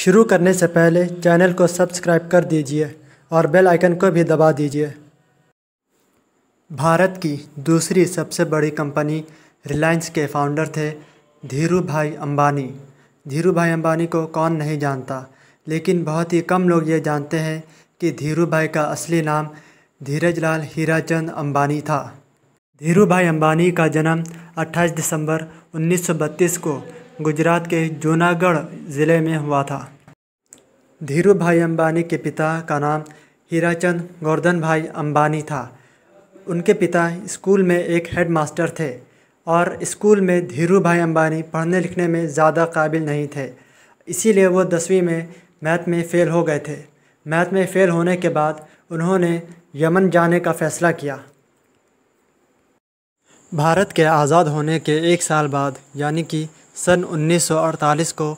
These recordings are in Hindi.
शुरू करने से पहले चैनल को सब्सक्राइब कर दीजिए और बेल आइकन को भी दबा दीजिए भारत की दूसरी सबसे बड़ी कंपनी रिलायंस के फाउंडर थे धीरू भाई अम्बानी धीरू भाई अम्बानी को कौन नहीं जानता लेकिन बहुत ही कम लोग ये जानते हैं कि धीरू भाई का असली नाम धीरज लाल हीराचंद अम्बानी था धीरू भाई अम्बानी का जन्म 28 दिसंबर 1932 को गुजरात के जूनागढ़ ज़िले में हुआ था धीरू भाई अम्बानी के पिता का नाम हीराचंद गोर्धन भाई अम्बानी था उनके पिता स्कूल में एक हेडमास्टर थे और स्कूल में धीरू भाई अम्बानी पढ़ने लिखने में ज़्यादा काबिल नहीं थे इसीलिए वो दसवीं में मैथ में फ़ेल हो गए थे मैथ में फ़ेल होने के बाद उन्होंने यमन जाने का फ़ैसला किया भारत के आज़ाद होने के एक साल बाद यानी कि सन 1948 को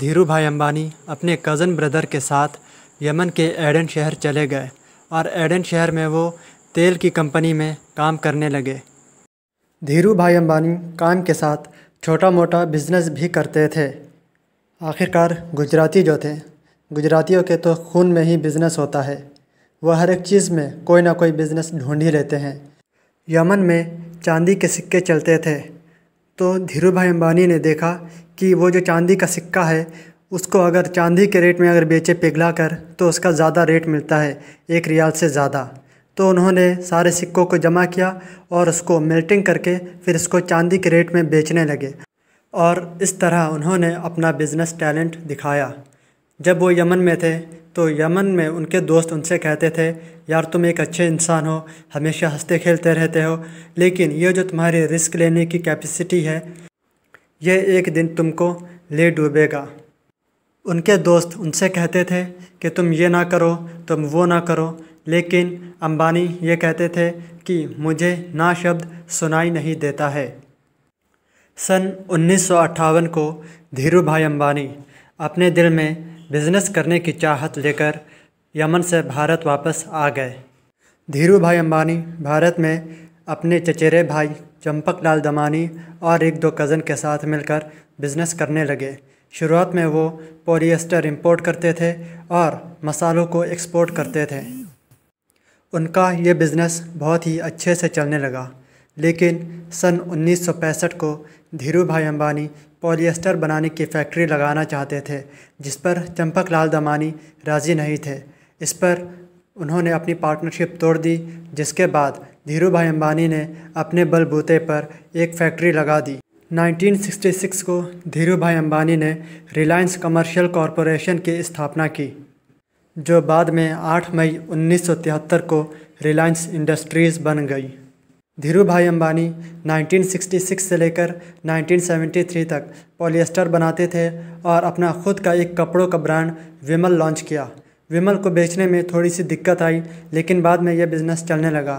धीरू भाई अम्बानी अपने कज़न ब्रदर के साथ यमन के एडन शहर चले गए और एडन शहर में वो तेल की कंपनी में काम करने लगे धीरू भाई अम्बानी काम के साथ छोटा मोटा बिजनेस भी करते थे आखिरकार गुजराती जो थे गुजरातियों के तो खून में ही बिज़नेस होता है वह हर एक चीज़ में कोई ना कोई बिज़नेस ढूंढ ही लेते हैं यमन में चांदी के सिक्के चलते थे तो धीरू भाई अंबानी ने देखा कि वो जो चांदी का सिक्का है उसको अगर चांदी के रेट में अगर बेचे पिघला कर तो उसका ज़्यादा रेट मिलता है एक रियाल से ज़्यादा तो उन्होंने सारे सिक्कों को जमा किया और उसको मेल्टिंग करके फिर इसको चांदी के रेट में बेचने लगे और इस तरह उन्होंने अपना बिज़नेस टैलेंट दिखाया जब वो यमन में थे तो यमन में उनके दोस्त उनसे कहते थे यार तुम एक अच्छे इंसान हो हमेशा हंसते खेलते रहते हो लेकिन ये जो तुम्हारी रिस्क लेने की कैपेसिटी है यह एक दिन तुमको ले डूबेगा उनके दोस्त उनसे कहते थे कि तुम ये ना करो तुम वो ना करो लेकिन अंबानी ये कहते थे कि मुझे ना शब्द सुनाई नहीं देता है सन उन्नीस को धीरू भाई अम्बानी अपने दिल में बिजनेस करने की चाहत लेकर यमन से भारत वापस आ गए धीरू भाई अम्बानी भारत में अपने चचेरे भाई चंपक लाल दमानी और एक दो कज़न के साथ मिलकर बिज़नेस करने लगे शुरुआत में वो पोलिएस्टर इंपोर्ट करते थे और मसालों को एक्सपोर्ट करते थे उनका ये बिज़नेस बहुत ही अच्छे से चलने लगा लेकिन सन 1965 को धीरू भाई अम्बानी पॉलिएस्टर बनाने की फैक्ट्री लगाना चाहते थे जिस पर चंपक लाल दमानी राज़ी नहीं थे इस पर उन्होंने अपनी पार्टनरशिप तोड़ दी जिसके बाद धीरू भाई अम्बानी ने अपने बलबूते पर एक फैक्ट्री लगा दी 1966 को धीरू भाई अम्बानी ने रिलायंस कमर्शियल कॉरपोरेशन की स्थापना की जो बाद में 8 मई 1973 को रिलायंस इंडस्ट्रीज़ बन गई धीरू भाई अम्बानी 1966 से लेकर 1973 तक पॉलिएस्टर बनाते थे और अपना खुद का एक कपड़ों का ब्रांड विमल लॉन्च किया विमल को बेचने में थोड़ी सी दिक्कत आई लेकिन बाद में यह बिज़नेस चलने लगा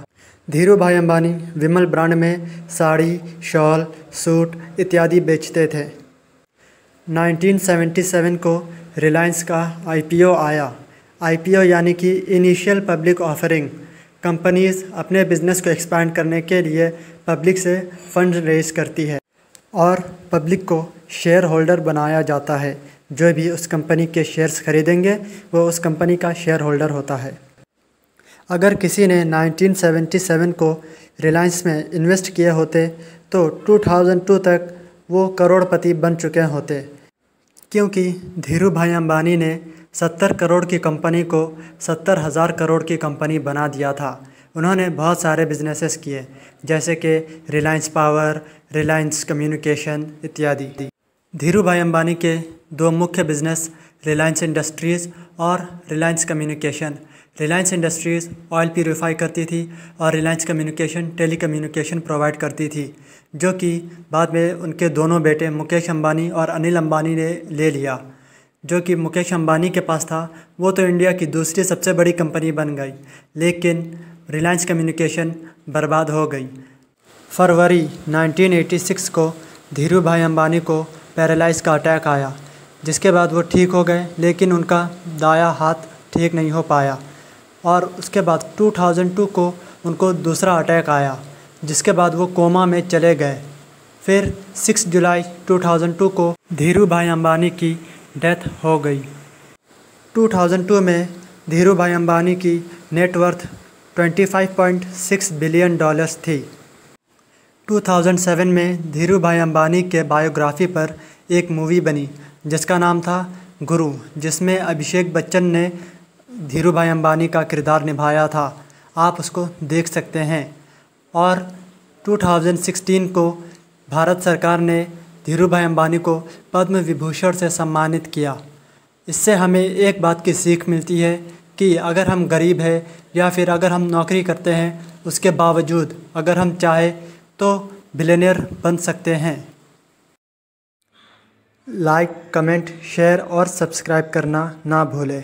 धीरू भाई अंबानी विमल ब्रांड में साड़ी शॉल सूट इत्यादि बेचते थे 1977 को रिलायंस का आईपीओ आया आईपीओ यानी कि इनिशियल पब्लिक ऑफरिंग कंपनीज़ अपने बिजनेस को एक्सपैंड करने के लिए पब्लिक से फंड रेज करती है और पब्लिक को शेयर होल्डर बनाया जाता है जो भी उस कंपनी के शेयर्स खरीदेंगे वो उस कंपनी का शेयर होल्डर होता है अगर किसी ने 1977 को रिलायंस में इन्वेस्ट किए होते तो 2002 तक वो करोड़पति बन चुके होते क्योंकि धीरू भाई अंबानी ने सत्तर करोड़ की कंपनी को सत्तर हज़ार करोड़ की कंपनी बना दिया था उन्होंने बहुत सारे बिजनेसेस किए जैसे कि रिलायंस पावर रिलायंस कम्युनिकेशन इत्यादि धीरू भाई अंबानी के दो मुख्य बिजनेस रिलायंस इंडस्ट्रीज़ और Reliance communication Reliance industries oil purify करती थी और Reliance communication telecommunication provide करती थी जो कि बाद में उनके दोनों बेटे मुकेश अंबानी और अनिल अंबानी ने ले लिया जो कि मुकेश अंबानी के पास था वो तो इंडिया की दूसरी सबसे बड़ी कंपनी बन गई लेकिन रिलायंस कम्युनिकेशन बर्बाद हो गई फरवरी 1986 को धीरू भाई अंबानी को पैरालाइज का अटैक आया जिसके बाद वो ठीक हो गए लेकिन उनका दाया हाथ ठीक नहीं हो पाया और उसके बाद 2002 को उनको दूसरा अटैक आया जिसके बाद वो कोमा में चले गए फिर 6 जुलाई 2002 को धीरू भाई अम्बानी की डेथ हो गई 2002 में धीरू भाई अम्बानी की नेटवर्थ 25.6 बिलियन डॉलर्स थी 2007 में धीरू भाई अम्बानी के बायोग्राफी पर एक मूवी बनी जिसका नाम था गुरु जिसमें अभिषेक बच्चन ने धीरू भाई अम्बानी का किरदार निभाया था आप उसको देख सकते हैं और 2016 को भारत सरकार ने धीरू भाई अम्बानी को पद्म विभूषण से सम्मानित किया इससे हमें एक बात की सीख मिलती है कि अगर हम गरीब हैं या फिर अगर हम नौकरी करते हैं उसके बावजूद अगर हम चाहें तो बिलेनियर बन सकते हैं लाइक कमेंट शेयर और सब्सक्राइब करना ना भूलें